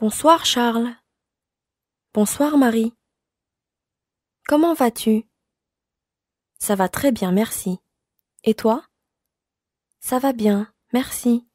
Bonsoir Charles. Bonsoir Marie. Comment vas-tu Ça va très bien, merci. Et toi Ça va bien, merci.